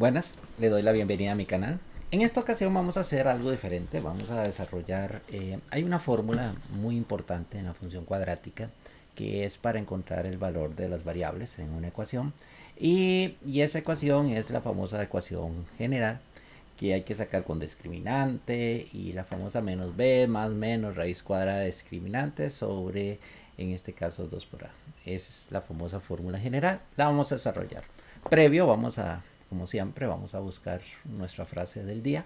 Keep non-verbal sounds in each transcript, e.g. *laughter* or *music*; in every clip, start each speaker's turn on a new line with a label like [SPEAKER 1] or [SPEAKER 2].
[SPEAKER 1] Buenas, le doy la bienvenida a mi canal. En esta ocasión vamos a hacer algo diferente, vamos a desarrollar, eh, hay una fórmula muy importante en la función cuadrática que es para encontrar el valor de las variables en una ecuación y, esa ecuación es la famosa ecuación general que hay que sacar con discriminante y la famosa menos b más menos raíz cuadrada de discriminante sobre en este caso 2 por a. Esa es la famosa fórmula general, la vamos a desarrollar. Previo vamos a como siempre, vamos a buscar nuestra frase del día.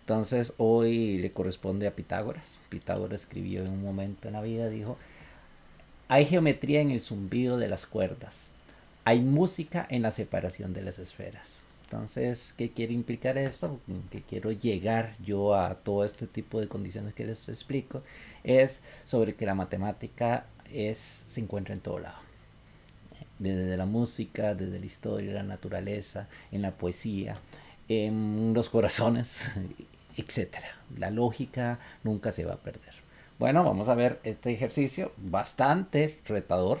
[SPEAKER 1] Entonces hoy le corresponde a Pitágoras. Pitágoras escribió en un momento en la vida, dijo, hay geometría en el zumbido de las cuerdas, hay música en la separación de las esferas. Entonces, ¿qué quiere implicar esto? Que quiero llegar yo a todo este tipo de condiciones que les explico, es sobre que la matemática es, se encuentra en todo lado desde la música, desde la historia, la naturaleza, en la poesía, en los corazones, *laughs* etc. La lógica nunca se va a perder. Bueno, vamos a ver este ejercicio bastante retador.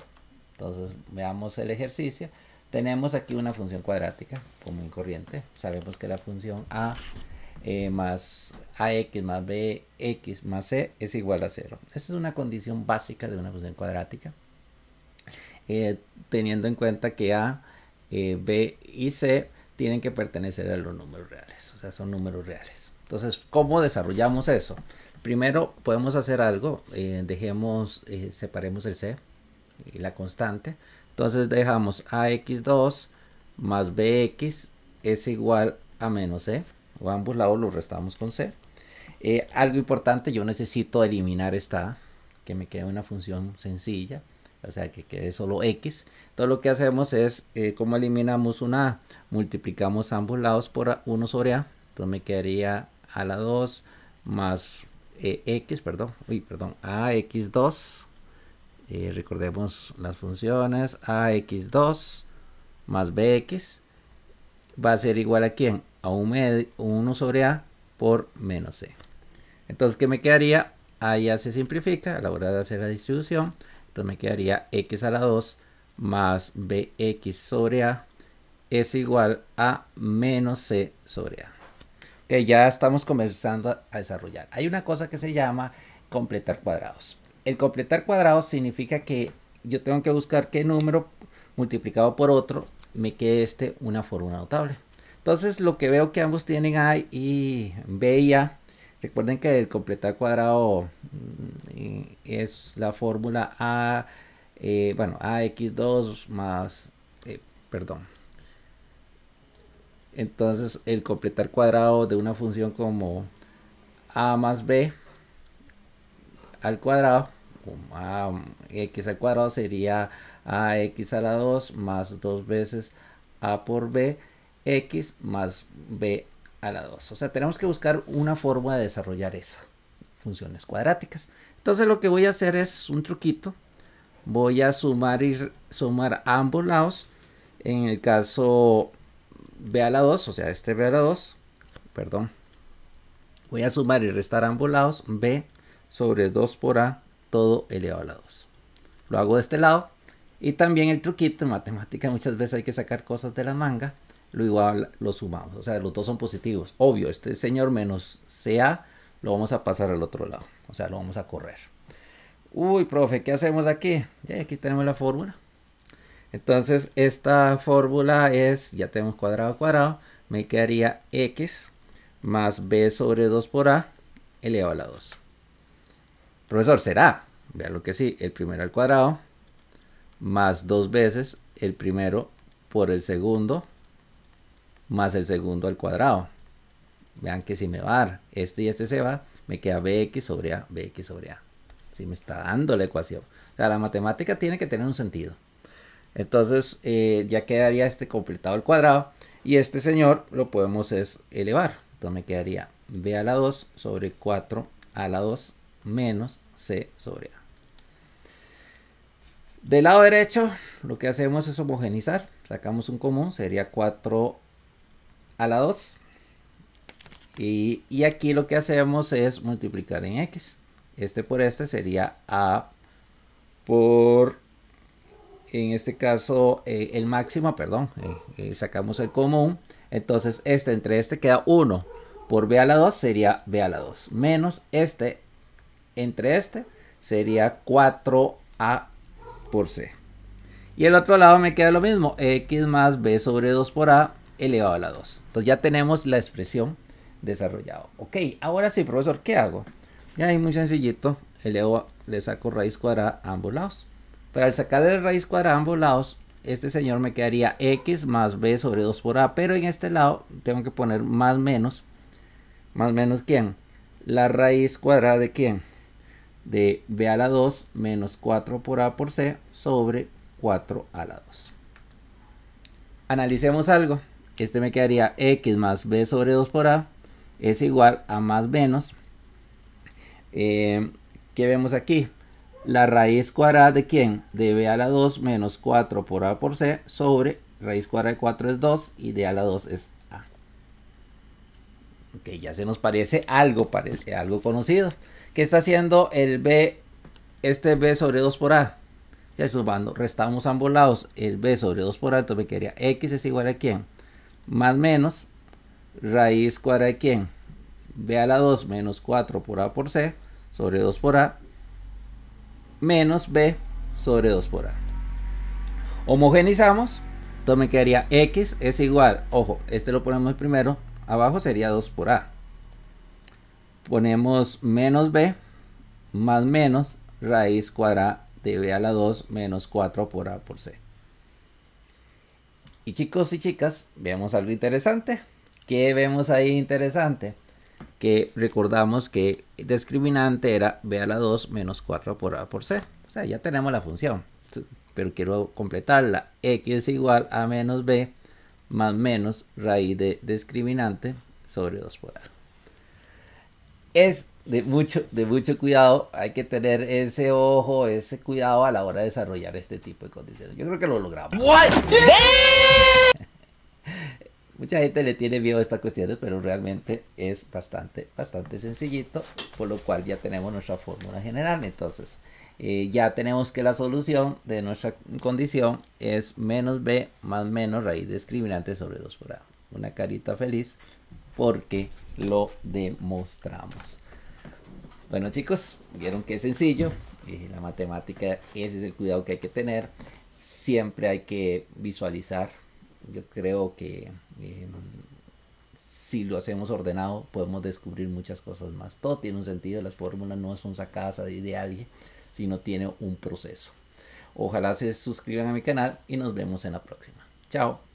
[SPEAKER 1] Entonces veamos el ejercicio. Tenemos aquí una función cuadrática como en corriente. Sabemos que la función a eh, más ax más bx más c es igual a cero. Esa es una condición básica de una función cuadrática. Eh, teniendo en cuenta que A, eh, B y C tienen que pertenecer a los números reales, o sea, son números reales. Entonces, ¿cómo desarrollamos eso? Primero, podemos hacer algo, eh, dejemos, separemos el C y la constante. Entonces, dejamos AX2 más BX es igual a menos C, o ambos lados lo restamos con C. algo importante, yo necesito eliminar esta que me quede una función sencilla o sea que quede solo x. Entonces lo que hacemos es, eh, como eliminamos una a, multiplicamos ambos lados por 1 sobre a, entonces me quedaría a la 2 más eh, x, perdón, uy, perdón, x 2 eh, recordemos las funciones, a x 2 más bx va a ser igual a quién, a 1 sobre a por menos c. Entonces, ¿qué me quedaría? A ya se simplifica a la hora de hacer la distribución. Entonces me quedaría x a la 2 más bx sobre a es igual a menos c sobre a. Que ya estamos comenzando a, desarrollar. Hay una cosa que se llama completar cuadrados. El completar cuadrados significa que yo tengo que buscar qué número multiplicado por otro me quede este una fórmula notable. Entonces lo que veo que ambos tienen A y B y A Recuerden que el completar cuadrado mm, es la fórmula A, eh, bueno, AX2 más, eh, perdón. Entonces el completar cuadrado de una función como A más B al cuadrado, mm, x AX al cuadrado sería AX a la 2 más 2 veces A por B, X más B a la 2. O sea, tenemos que buscar una forma de desarrollar esa funciones cuadráticas. Entonces lo que voy a hacer es un truquito. Voy a sumar y sumar ambos lados. En el caso B a la 2, o sea, este B a la 2, perdón. Voy a sumar y restar ambos lados B sobre 2 por A, todo elevado a la 2. Lo hago de este lado. Y también el truquito en matemática, muchas veces hay que sacar cosas de la manga lo igual lo sumamos. O sea, los dos son positivos. Obvio, este señor menos CA lo vamos a pasar al otro lado. O sea, lo vamos a correr. Uy, profe, ¿qué hacemos aquí? Ya, aquí tenemos la fórmula. Entonces, esta fórmula es, ya tenemos cuadrado cuadrado, me quedaría x más b sobre 2 por a elevado a la 2. Profesor, será, vean lo que sí, el primero al cuadrado más dos veces el primero por el segundo más el segundo al cuadrado. Vean que si me va a dar este y este se va, me queda bx sobre a, bx sobre a. Si me está dando la ecuación. O sea, la matemática tiene que tener un sentido. Entonces eh, ya quedaría este completado al cuadrado. Y este señor lo podemos es elevar. Entonces me quedaría b a la 2 sobre 4 a la 2 menos c sobre a. Del lado derecho lo que hacemos es homogenizar. Sacamos un común. Sería 4 a la 2. Y, aquí lo que hacemos es multiplicar en x. Este por este sería a por, en este caso, eh, el máximo, perdón, eh, eh, sacamos el común. Entonces este entre este queda 1 por b a la 2 sería b a la 2. Menos este entre este sería 4a por c. Y el otro lado me queda lo mismo, x más b sobre 2 por a elevado a la 2. Entonces ya tenemos la expresión desarrollada. Ok, ahora sí, profesor, ¿qué hago? Ya ahí muy sencillito, elevo, le saco raíz cuadrada a ambos lados. Pero al sacarle raíz cuadrada a ambos lados, este señor me quedaría x más b sobre 2 por a. Pero en este lado tengo que poner más menos. ¿Más menos quién? La raíz cuadrada de quién? De b a la 2 menos 4 por a por c sobre 4 a la 2. Analicemos algo este me quedaría x más b sobre 2 por a es igual a más menos. Eh, ¿Qué vemos aquí? La raíz cuadrada de quién? De b a la 2 menos 4 por a por c sobre raíz cuadrada de 4 es 2 y de a la 2 es a. Que ya se nos parece algo, parece, algo conocido. ¿Qué está haciendo el b, este b sobre 2 por a? Ya sumando, restamos ambos lados, el b sobre 2 por a, entonces me quedaría x es igual a quién? más menos raíz cuadrada de quién? B a la 2 menos 4 por A por C sobre 2 por A menos B sobre 2 por A. Homogenizamos, entonces me quedaría X es igual, ojo, este lo ponemos primero, abajo sería 2 por A. Ponemos menos B más menos raíz cuadrada de B a la 2 menos 4 por A por C. Y chicos y chicas, veamos algo interesante. ¿Qué vemos ahí interesante? Que recordamos que discriminante era B a la 2 menos 4 por A por C. O sea, ya tenemos la función. Pero quiero completarla. X es igual a menos B más menos raíz de discriminante sobre 2 por A. Es de mucho, de mucho cuidado, hay que tener ese ojo, ese cuidado a la hora de desarrollar este tipo de condiciones. Yo creo que lo logramos. *laughs* Mucha gente le tiene miedo a estas cuestiones, pero realmente es bastante, bastante sencillito, por lo cual ya tenemos nuestra fórmula general. Entonces, eh, ya tenemos que la solución de nuestra condición es menos b más menos raíz discriminante sobre 2 por a. Una carita feliz porque lo demostramos. Bueno chicos, vieron que es sencillo, eh, la matemática, ese es el cuidado que hay que tener, siempre hay que visualizar, yo creo que em, si lo hacemos ordenado podemos descubrir muchas cosas más, todo tiene un sentido, las fórmulas no son sacadas de alguien, sino tiene un proceso. Ojalá se suscriban a mi canal y nos vemos en la próxima. Chao.